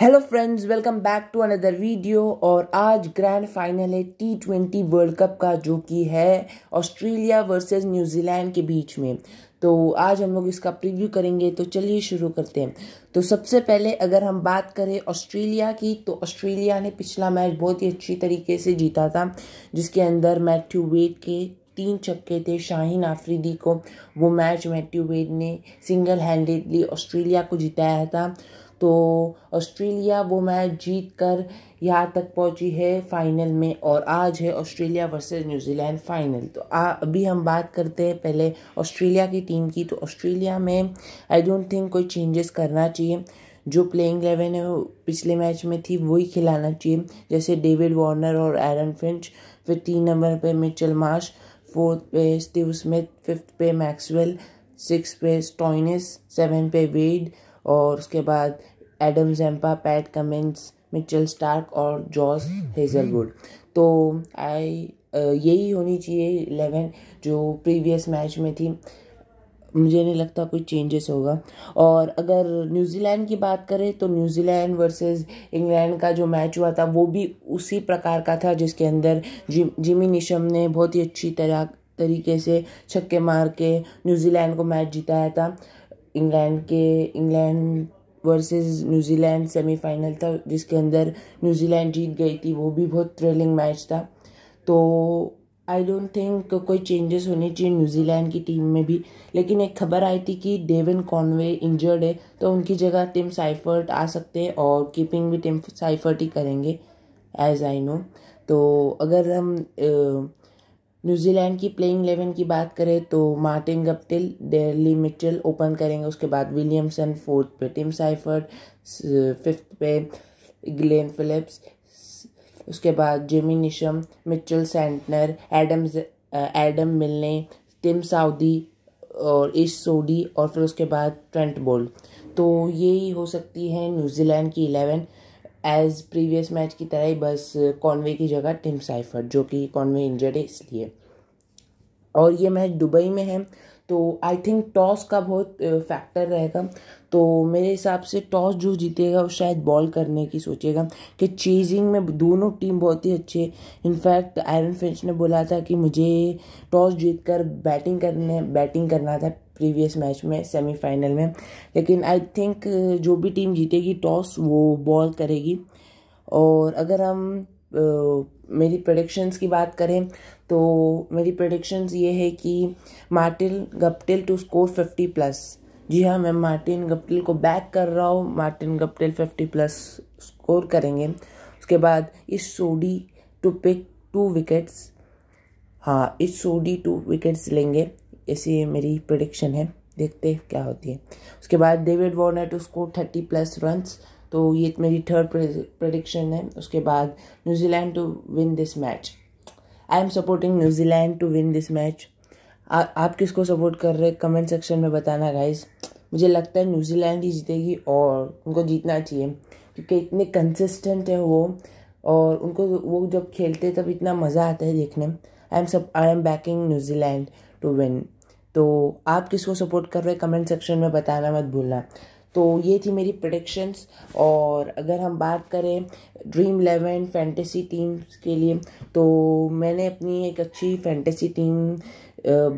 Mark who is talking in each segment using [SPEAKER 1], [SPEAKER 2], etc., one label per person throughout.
[SPEAKER 1] hello friends welcome back to another video और आज grand final है टी ट्वेंटी वर्ल्ड कप का जो कि है ऑस्ट्रेलिया वर्सेस न्यूजीलैंड के बीच में तो आज हम लोग इसका प्रीव्यू करेंगे तो चलिए शुरू करते हैं तो सबसे पहले अगर हम बात करें ऑस्ट्रेलिया की तो ऑस्ट्रेलिया ने पिछला मैच बहुत ही अच्छी तरीके से जीता था जिसके अंदर मैथ्यू वेट के तीन छक्के थे शाहीन आफरीदी को वो मैच मैथ्यू वेड ने सिंगल हैंडेडली ऑस्ट्रेलिया को जिताया था तो ऑस्ट्रेलिया वो मैच जीत कर यहाँ तक पहुँची है फाइनल में और आज है ऑस्ट्रेलिया वर्सेस न्यूजीलैंड फाइनल तो आ अभी हम बात करते हैं पहले ऑस्ट्रेलिया की टीम की तो ऑस्ट्रेलिया में आई डोंट थिंक कोई चेंजेस करना चाहिए जो प्लेइंग एलेवन है पिछले मैच में थी वही खिलाना चाहिए जैसे डेविड वार्नर और एरन फिंच फिर तीन नंबर पे मिचल मार्श फोर्थ पे स्टीव स्मिथ फिफ्थ पे मैक्सवेल सिक्स पे स्टॉइनिस सेवन पे वेड और उसके बाद Adam Zampa Pat Cummins Mitchell Starc और जॉस हेजलवुड तो आई यही होनी चाहिए इलेवन जो प्रीवियस मैच में थी मुझे नहीं लगता कोई चेंजेस होगा और अगर न्यूजीलैंड की बात करें तो न्यूजीलैंड वर्सेस इंग्लैंड का जो मैच हुआ था वो भी उसी प्रकार का था जिसके अंदर जि जिमी निशम ने बहुत ही अच्छी तरह तरीके से छक्के मार के न्यूजीलैंड को मैच जिताया था इंग्लैंड के इंग्लैंड वर्सेस न्यूजीलैंड सेमीफाइनल था जिसके अंदर न्यूजीलैंड जीत गई थी वो भी बहुत थ्रिलिंग मैच था तो आई डोंट थिंक कोई चेंजेस होने चाहिए न्यूजीलैंड की टीम में भी लेकिन एक खबर आई थी कि डेविन कॉनवे इंजर्ड है तो उनकी जगह टिम साइफर्ट आ सकते हैं और कीपिंग भी टिम साइफर्ट ही करेंगे एज आई नो तो अगर हम न्यूजीलैंड की प्लेइंग इलेवन की बात करें तो Martin Guptill Daryl Mitchell open करेंगे उसके बाद विलियमसन फोर्थ पे टिम साइफर्ड फिफ्थ पे ग्लेन फिलिप्स उसके बाद Jimmy Neesham Mitchell Santner Adam Adam Milne Tim Southee और इश सोडी और फिर उसके बाद ट्रेंट बोल तो यही हो सकती है न्यूजीलैंड की इलेवन एज प्रीवियस मैच की तरह ही बस कॉनवे की जगह टिम साइफर जो कि कॉनवे इंजर्ड है इसलिए और ये मैच दुबई में है तो आई थिंक टॉस का बहुत फैक्टर रहेगा तो मेरे हिसाब से टॉस जो जीतेगा वो शायद बॉल करने की सोचेगा कि चेजिंग में दोनों टीम बहुत ही अच्छी है इनफैक्ट आयरन फिंच ने बोला था कि मुझे टॉस जीतकर बैटिंग करने बैटिंग करना था प्रीवियस मैच में सेमीफाइनल में लेकिन आई थिंक जो भी टीम जीतेगी टॉस वो बॉल करेगी और अगर हम आ, मेरी प्रडिक्शन्स की बात करें तो मेरी प्रडिक्शन्स ये है कि Martin Guptill to score fifty plus जी हाँ मैं मार्टिन गप्टिल को बैक कर रहा हूँ Martin Guptill fifty plus score करेंगे उसके बाद Ish Sodhi to pick two wickets हाँ इस सोडी टू विकेट्स लेंगे ऐसी मेरी प्रडिक्शन है देखते हैं क्या होती है उसके बाद डेविड वॉर्नर टू उसको थर्टी प्लस रन्स तो ये मेरी थर्ड प्रडिक्शन है उसके बाद New Zealand to win this match I am supporting New Zealand to win this match आप किसको सपोर्ट कर रहे कमेंट सेक्शन में बताना गाइज मुझे लगता है न्यूजीलैंड ही जीतेगी और उनको जीतना चाहिए क्योंकि इतने कंसिस्टेंट है वो और उनको वो जब खेलते तब इतना मज़ा आता है देखने आई एम सब I am backing New Zealand to win तो आप किसको सपोर्ट कर रहे हैं कमेंट सेक्शन में बताना मत भूलना तो ये थी मेरी प्रडिक्शंस और अगर हम बात करें ड्रीम इलेवन फैंटेसी टीम्स के लिए तो मैंने अपनी एक अच्छी फैंटेसी टीम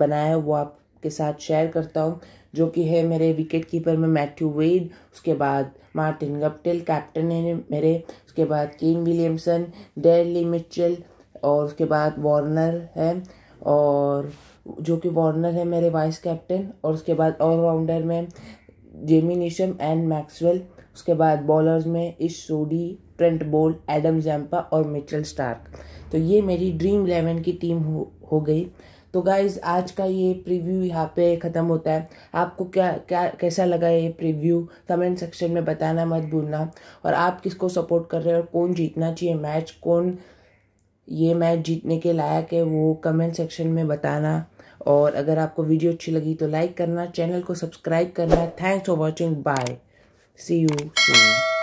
[SPEAKER 1] बनाया वो आपके साथ शेयर करता हूँ जो कि है मेरे विकेट कीपर में मैथ्यू वेड उसके बाद मार्टिन गप्टिल कैप्टन है मेरे उसके बाद किंग विलियमसन डेली मिचल और उसके बाद वार्नर है और जो कि वार्नर है मेरे वाइस कैप्टन और उसके बाद ऑलराउंडर में जेमी निशम एंड मैक्सवेल उसके बाद बॉलर्स में Ish Sodhi Trent Boult Adam Zampa और मिचल स्टार्क तो ये मेरी ड्रीम इलेवन की टीम हो हो गई तो गाइज आज का ये प्रीव्यू यहाँ पे ख़त्म होता है आपको क्या क्या कैसा लगा ये प्रीव्यू कमेंट सेक्शन में बताना मत भूलना और आप किसको सपोर्ट कर रहे हो और कौन जीतना चाहिए मैच कौन ये मैच जीतने के लायक है वो कमेंट सेक्शन में बताना और अगर आपको वीडियो अच्छी लगी तो लाइक करना चैनल को सब्सक्राइब करना thanks for watching bye see you C